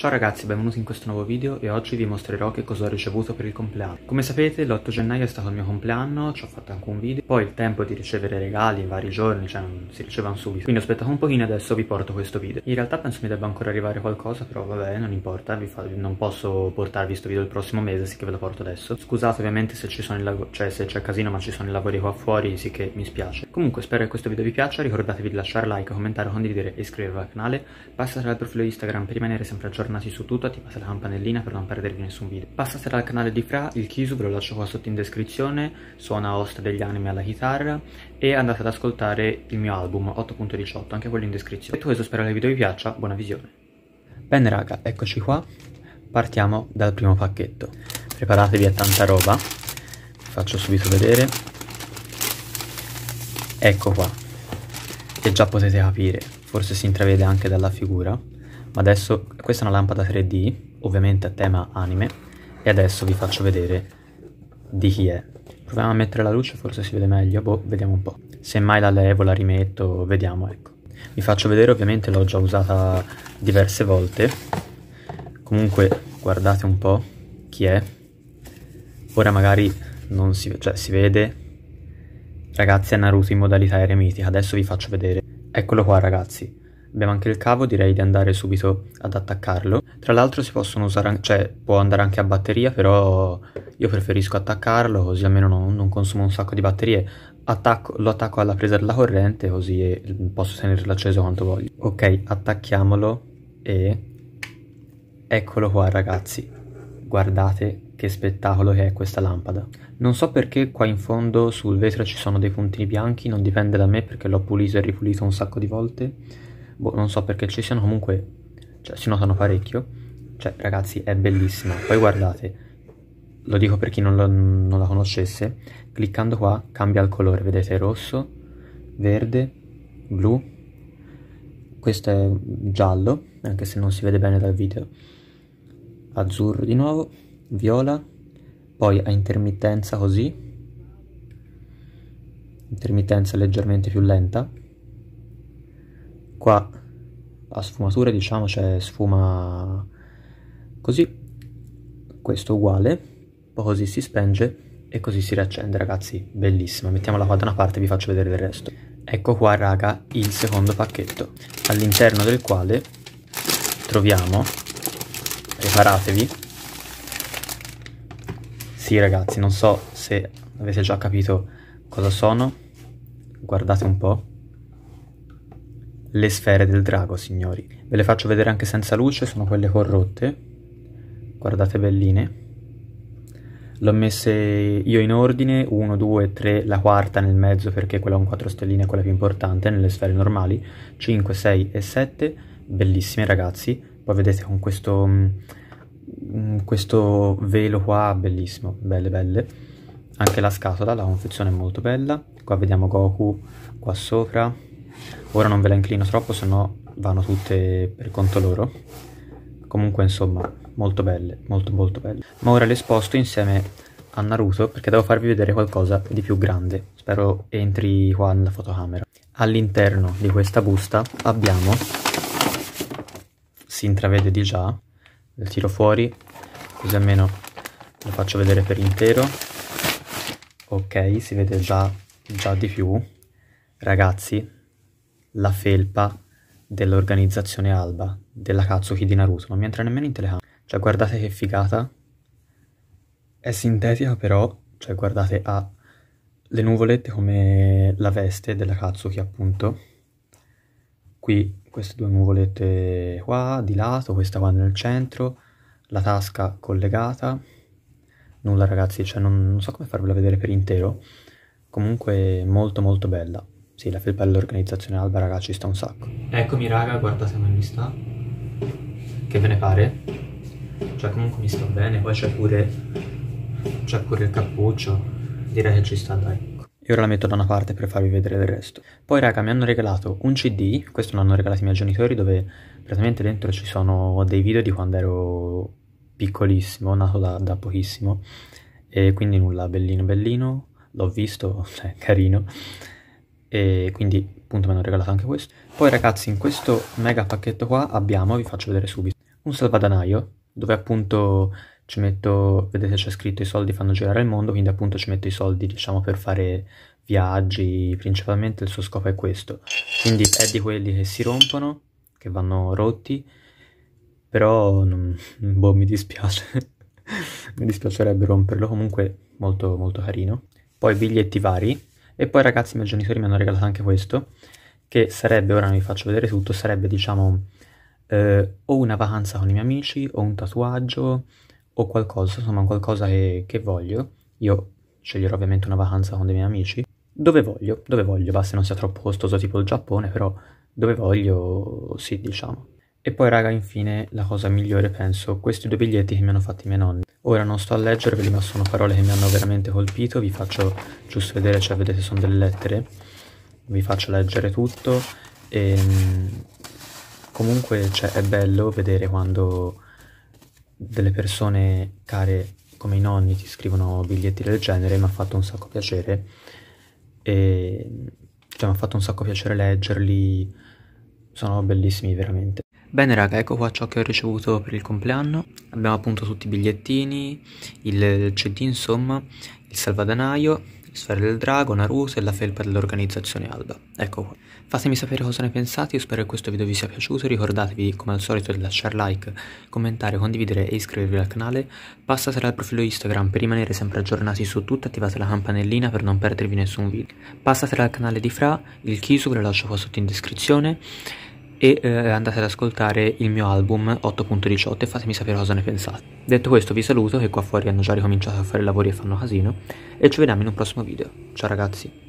Ciao ragazzi, benvenuti in questo nuovo video e oggi vi mostrerò che cosa ho ricevuto per il compleanno. Come sapete l'8 gennaio è stato il mio compleanno, ci ho fatto anche un video, poi il tempo di ricevere regali in vari giorni, cioè non si ricevono subito, quindi ho aspettato un pochino e adesso vi porto questo video. In realtà penso mi debba ancora arrivare qualcosa, però vabbè, non importa, fa... non posso portarvi questo video il prossimo mese, sì che ve lo porto adesso. Scusate ovviamente se cioè, c'è cioè, casino, ma ci sono i lavori qua fuori, sì che mi spiace. Comunque spero che questo video vi piaccia, ricordatevi di lasciare like, commentare, condividere e iscrivervi al canale, Passate al profilo Instagram per rimanere sempre aggiornati su tutto, attivate la campanellina per non perdervi nessun video. Passate al canale di Fra, il Kisu ve lo lascio qua sotto in descrizione, suona host degli anime alla chitarra e andate ad ascoltare il mio album 8.18, anche quello in descrizione. Detto questo spero che il video vi piaccia, buona visione. Bene raga, eccoci qua, partiamo dal primo pacchetto. Preparatevi a tanta roba, vi faccio subito vedere. Ecco qua, che già potete capire, forse si intravede anche dalla figura, ma adesso questa è una lampada 3D, ovviamente a tema anime, e adesso vi faccio vedere di chi è. Proviamo a mettere la luce, forse si vede meglio, boh, vediamo un po'. Semmai la levo, la rimetto, vediamo, ecco. Vi faccio vedere, ovviamente l'ho già usata diverse volte, comunque guardate un po' chi è. Ora magari non si, cioè, si vede, Ragazzi è Naruto in modalità eremitica, adesso vi faccio vedere. Eccolo qua ragazzi. Abbiamo anche il cavo, direi di andare subito ad attaccarlo. Tra l'altro si possono usare, cioè può andare anche a batteria, però io preferisco attaccarlo così almeno non, non consumo un sacco di batterie. Attacco, lo attacco alla presa della corrente così eh, posso tenerlo acceso quanto voglio. Ok, attacchiamolo e... Eccolo qua ragazzi. Guardate che spettacolo che è questa lampada. Non so perché qua in fondo sul vetro ci sono dei puntini bianchi, non dipende da me perché l'ho pulito e ripulito un sacco di volte. Boh, non so perché ci siano comunque... Cioè, si notano parecchio. Cioè, ragazzi, è bellissima. Poi guardate, lo dico per chi non, lo, non la conoscesse, cliccando qua cambia il colore, vedete rosso, verde, blu, questo è giallo, anche se non si vede bene dal video, azzurro di nuovo, viola, poi a intermittenza così, intermittenza leggermente più lenta, qua a sfumature diciamo c'è cioè, sfuma così, questo uguale, poi così si spenge e così si riaccende ragazzi, bellissima, mettiamola qua da una parte e vi faccio vedere il resto. Ecco qua raga il secondo pacchetto, all'interno del quale troviamo, preparatevi, sì ragazzi, non so se avete già capito cosa sono, guardate un po'. Le sfere del drago, signori. Ve le faccio vedere anche senza luce, sono quelle corrotte. Guardate belline. L'ho messe io in ordine, 1, 2, 3, la quarta nel mezzo perché quella con 4 stelline è quella più importante nelle sfere normali, 5, 6 e 7, bellissime ragazzi. Poi vedete con questo mm, Mm, questo velo qua bellissimo, belle belle. Anche la scatola, la confezione è molto bella. Qua vediamo Goku qua sopra. Ora non ve la inclino troppo, sennò vanno tutte per conto loro. Comunque insomma, molto belle, molto molto belle. Ma ora le sposto insieme a Naruto perché devo farvi vedere qualcosa di più grande. Spero entri qua nella fotocamera. All'interno di questa busta abbiamo, si intravede di già, lo tiro fuori così almeno lo faccio vedere per intero ok si vede già, già di più ragazzi la felpa dell'organizzazione Alba della Katsuki di Naruto non mi entra nemmeno in telecamera cioè guardate che figata è sintetica però cioè guardate ha le nuvolette come la veste della Katsuki appunto qui queste due nuvolette qua di lato, questa qua nel centro, la tasca collegata. Nulla ragazzi, cioè non, non so come farvela vedere per intero. Comunque molto molto bella. Sì, la felpa dell'organizzazione Alba raga ci sta un sacco. Eccomi raga, guarda se non mi sta. Che ve ne pare? Cioè comunque mi sta bene, poi c'è pure, pure il cappuccio. Direi che ci sta dai e ora la metto da una parte per farvi vedere del resto. Poi raga mi hanno regalato un cd, questo l'hanno regalato i miei genitori, dove praticamente dentro ci sono dei video di quando ero piccolissimo, nato da, da pochissimo, e quindi nulla, bellino bellino, l'ho visto, cioè carino, e quindi appunto mi hanno regalato anche questo. Poi ragazzi in questo mega pacchetto qua abbiamo, vi faccio vedere subito, un salvadanaio, dove appunto ci metto, vedete c'è scritto i soldi fanno girare il mondo, quindi appunto ci metto i soldi diciamo per fare viaggi, principalmente il suo scopo è questo. Quindi è di quelli che si rompono, che vanno rotti, però non, boh, mi dispiace, mi dispiacerebbe romperlo, comunque molto molto carino. Poi biglietti vari e poi ragazzi i miei genitori mi hanno regalato anche questo, che sarebbe, ora vi faccio vedere tutto, sarebbe diciamo eh, o una vacanza con i miei amici o un tatuaggio o qualcosa, insomma qualcosa che, che voglio, io sceglierò ovviamente una vacanza con dei miei amici, dove voglio, dove voglio, basta non sia troppo costoso tipo il Giappone, però dove voglio sì diciamo. E poi raga infine la cosa migliore penso, questi due biglietti che mi hanno fatti i miei nonni. Ora non sto a leggerveli ma sono parole che mi hanno veramente colpito, vi faccio giusto vedere, cioè vedete sono delle lettere, vi faccio leggere tutto e ehm, comunque cioè, è bello vedere quando delle persone care come i nonni ti scrivono biglietti del genere, mi ha fatto un sacco piacere. E, cioè, mi ha fatto un sacco piacere leggerli, sono bellissimi veramente. Bene raga, ecco qua ciò che ho ricevuto per il compleanno. Abbiamo appunto tutti i bigliettini, il CD insomma, il salvadanaio Sfera del Drago, Naruto e la felpa dell'organizzazione Alba. Ecco qua. Fatemi sapere cosa ne pensate, io spero che questo video vi sia piaciuto, ricordatevi come al solito di lasciare like, commentare, condividere e iscrivervi al canale, passatela al profilo Instagram per rimanere sempre aggiornati su tutto, attivate la campanellina per non perdervi nessun video, passatela al canale di Fra, il Kisu ve lo lascio qua sotto in descrizione, e eh, andate ad ascoltare il mio album 8.18 e fatemi sapere cosa ne pensate. Detto questo vi saluto che qua fuori hanno già ricominciato a fare lavori e fanno casino e ci vediamo in un prossimo video. Ciao ragazzi!